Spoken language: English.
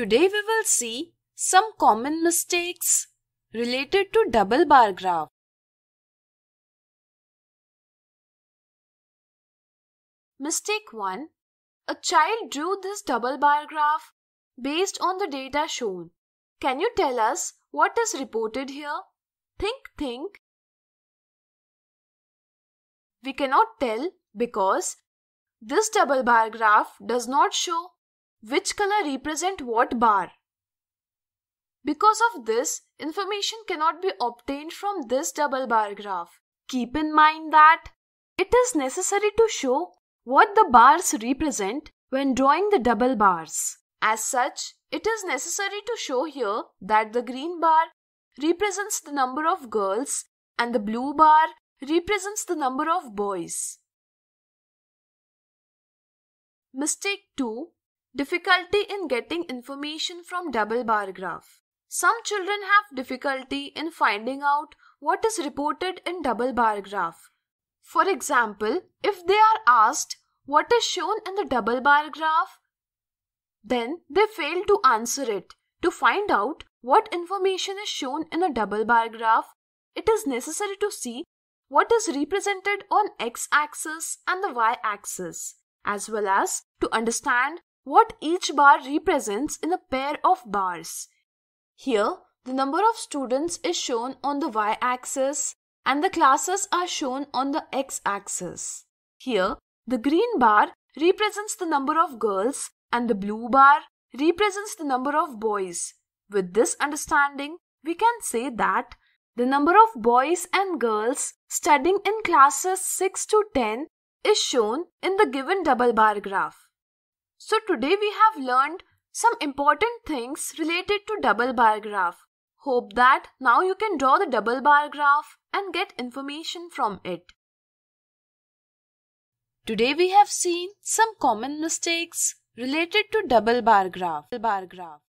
Today we will see some common mistakes related to double bar graph. Mistake 1. A child drew this double bar graph based on the data shown. Can you tell us what is reported here? Think, think. We cannot tell because this double bar graph does not show which color represent what bar. Because of this, information cannot be obtained from this double bar graph. Keep in mind that it is necessary to show what the bars represent when drawing the double bars. As such, it is necessary to show here that the green bar represents the number of girls and the blue bar represents the number of boys. Mistake 2 Difficulty in getting information from double bar graph. Some children have difficulty in finding out what is reported in double bar graph. For example, if they are asked what is shown in the double bar graph, then they fail to answer it. To find out what information is shown in a double bar graph, it is necessary to see what is represented on x-axis and the y-axis, as well as to understand what each bar represents in a pair of bars. Here, the number of students is shown on the y-axis and the classes are shown on the x-axis. Here, the green bar represents the number of girls and the blue bar represents the number of boys. With this understanding, we can say that the number of boys and girls studying in classes 6 to 10 is shown in the given double bar graph. So today we have learned some important things related to double bar graph. Hope that now you can draw the double bar graph and get information from it. Today we have seen some common mistakes related to double bar graph.